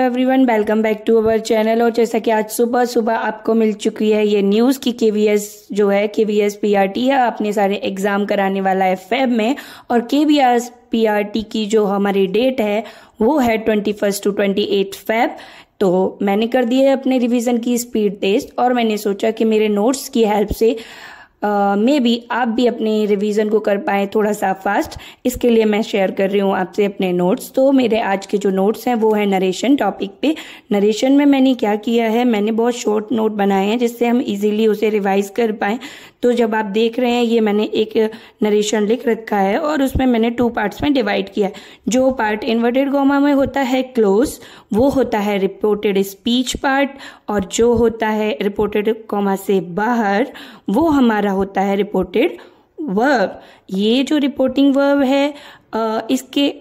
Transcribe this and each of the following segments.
every everyone welcome back to our channel और जैसा कि आज सुबह सुबह आपको मिल चुकी है ये न्यूज़ वी केवीएस जो है केवीएस पीआरटी है अपने सारे एग्ज़ाम कराने वाला है फेब में और केवीएस पीआरटी की जो हमारी डेट है वो है twenty first to twenty eight Feb तो मैंने कर दिया है अपने रिवीजन की स्पीड टेस्ट और मैंने सोचा कि मेरे नोट्स की हेल्प से मे बी आप भी अपने रिवीजन को कर पाए थोड़ा सा फास्ट इसके लिए मैं शेयर कर रही हूँ आपसे अपने नोट्स तो मेरे आज के जो नोट्स हैं वो है नरेशन टॉपिक पे नरेशन में मैंने क्या किया है मैंने बहुत शॉर्ट नोट बनाए हैं जिससे हम इजीली उसे रिवाइज कर पाए तो जब आप देख रहे हैं ये मैंने एक नरेशन लिख रखा है और उसमें मैंने टू पार्ट्स में डिवाइड किया जो पार्ट इन्वर्टेड गोमा में होता है क्लोज वो होता है रिपोर्टेड स्पीच पार्ट और जो होता है रिपोर्टेड कॉमा से बाहर वो हमारा होता है रिपोर्टेड वर्ब ये जो रिपोर्टिंग वर्ब है इसके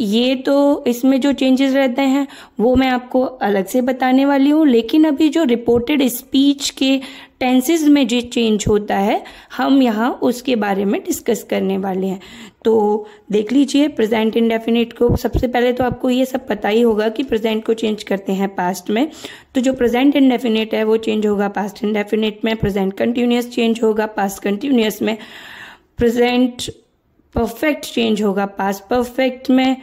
ये तो इसमें जो चेंजेस रहते हैं वो मैं आपको अलग से बताने वाली हूँ लेकिन अभी जो रिपोर्टेड स्पीच के टेंसेज में जो चेंज होता है हम यहाँ उसके बारे में डिस्कस करने वाले हैं तो देख लीजिए प्रेजेंट इंडेफिनिट को सबसे पहले तो आपको ये सब पता ही होगा कि प्रेजेंट को चेंज करते हैं पास्ट में तो जो प्रेजेंट इंडेफिनिट है वो चेंज होगा पास्ट इंडेफिनिट में प्रेजेंट कंटिन्यूस चेंज होगा पास्ट कंटिन्यूस में प्रेजेंट परफेक्ट चेंज होगा पास्ट परफेक्ट में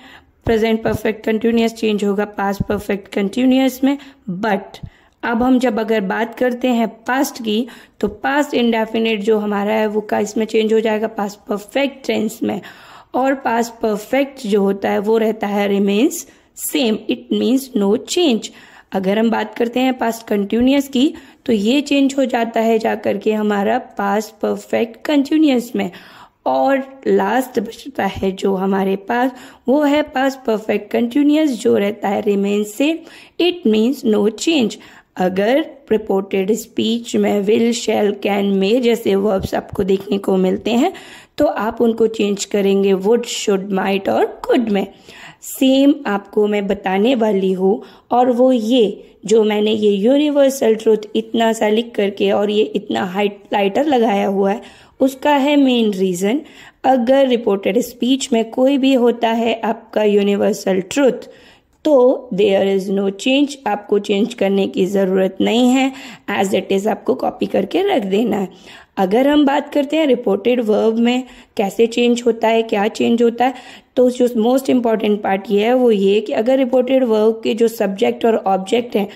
प्रेजेंट परफेक्ट कंटिन्यूस चेंज होगा पास्ट परफेक्ट कंटिन्यूस में बट अब हम जब अगर बात करते हैं पास्ट की तो पास्ट इंडेफिनेट जो हमारा है वो का इसमें चेंज हो जाएगा पास्ट परफेक्ट टेंस में और पास्ट परफेक्ट जो होता है वो रहता है remains same it means no change अगर हम बात करते हैं पास्ट कंटिन्यूस की तो ये चेंज हो जाता है जा करके हमारा पास्ट परफेक्ट कंटिन्यूस में और लास्ट बचता है जो हमारे पास वो है पास परफेक्ट कंटिन्यूस जो रहता है remains same it means no change अगर रिपोर्टेड स्पीच में विल शेल कैन मे जैसे वर्ब्स आपको देखने को मिलते हैं तो आप उनको चेंज करेंगे वुड शुड माइट और कुड में सेम आपको मैं बताने वाली हूँ और वो ये जो मैंने ये यूनिवर्सल ट्रुथ इतना सा लिख करके और ये इतना हाइट लाइटर लगाया हुआ है उसका है मेन रीज़न अगर रिपोर्टेड स्पीच में कोई भी होता है आपका यूनिवर्सल ट्रुथ तो देयर इज़ नो चेंज आपको चेंज करने की ज़रूरत नहीं है एज इट इज़ आपको कॉपी करके रख देना है अगर हम बात करते हैं रिपोर्टेड वर्ब में कैसे चेंज होता है क्या चेंज होता है तो जो मोस्ट इम्पॉर्टेंट पार्ट ये है वो ये कि अगर रिपोर्टेड वर्ब के जो सब्जेक्ट और ऑब्जेक्ट हैं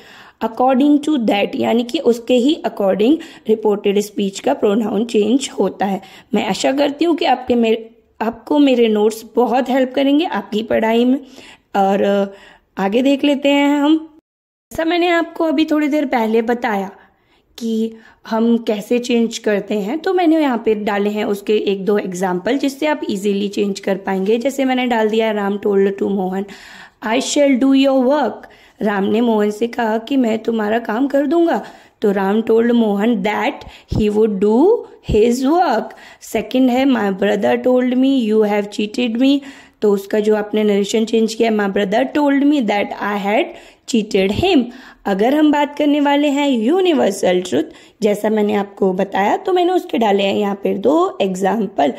अकॉर्डिंग टू दैट यानी कि उसके ही अकॉर्डिंग रिपोर्टेड स्पीच का प्रोनाउन चेंज होता है मैं आशा करती हूँ कि आपके मेरे आपको मेरे नोट्स बहुत हेल्प करेंगे आपकी पढ़ाई में और आगे देख लेते हैं हम जैसा मैंने आपको अभी थोड़ी देर पहले बताया कि हम कैसे चेंज करते हैं तो मैंने यहाँ पे डाले हैं उसके एक दो एग्जाम्पल जिससे आप इजीली चेंज कर पाएंगे जैसे मैंने डाल दिया Ram told to Mohan I shall do your work Ram ने मोहन से कहा कि मैं तुम्हारा काम कर दूंगा तो Ram told Mohan that he would do his work second है my brother told me you have cheated me तो उसका जो आपने नरेशन चेंज किया my brother told me that I had cheated him अगर हम बात करने वाले हैं यूनिवर्सल ट्रुथ जैसा मैंने आपको बताया तो मैंने उसके डाले हैं यहाँ पे दो example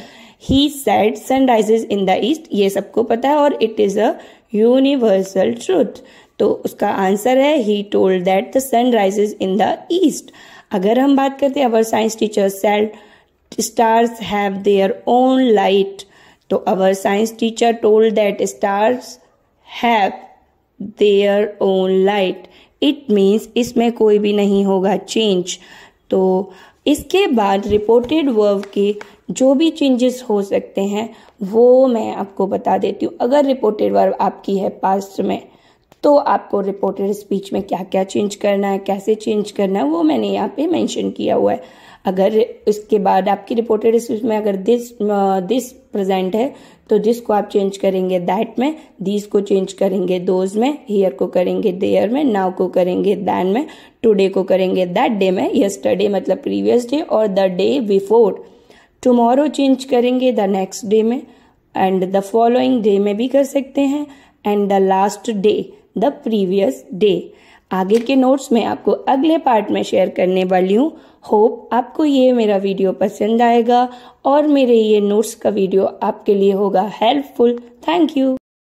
he said sun rises in the east ये सबको पता है और it is a universal truth तो उसका आंसर है he told that the sun rises in the east अगर हम बात करते हैं our science teacher said stars have their own light तो our science teacher told that stars have their own light it means इसमें कोई भी नहीं होगा चेंज तो इसके बाद रिपोर्टेड वर्व के जो भी चेंजेस हो सकते हैं वो मैं आपको बता देती हूँ अगर रिपोर्टेड वर्व आपकी है पास्ट में तो आपको रिपोर्टेड स्पीच में क्या क्या चेंज करना है कैसे चेंज करना है वो मैंने यहाँ पे मेंशन किया हुआ है अगर इसके बाद आपकी रिपोर्टेड स्पीच में अगर दिस दिस प्रेजेंट है तो दिस को आप चेंज करेंगे दैट में दिस को चेंज करेंगे दोज में हियर को करेंगे देयर में नाव को करेंगे दैन में टुडे को करेंगे दैट डे में यस्टरडे मतलब प्रीवियस डे और the day before tomorrow change करेंगे द नेक्स्ट डे में एंड द फॉलोइंग डे में भी कर सकते हैं and the last day the previous day आगे के नोट्स में आपको अगले पार्ट में शेयर करने वाली हूँ होप आपको ये मेरा वीडियो पसंद आएगा और मेरे ये नोट्स का वीडियो आपके लिए होगा हेल्पफुल थैंक यू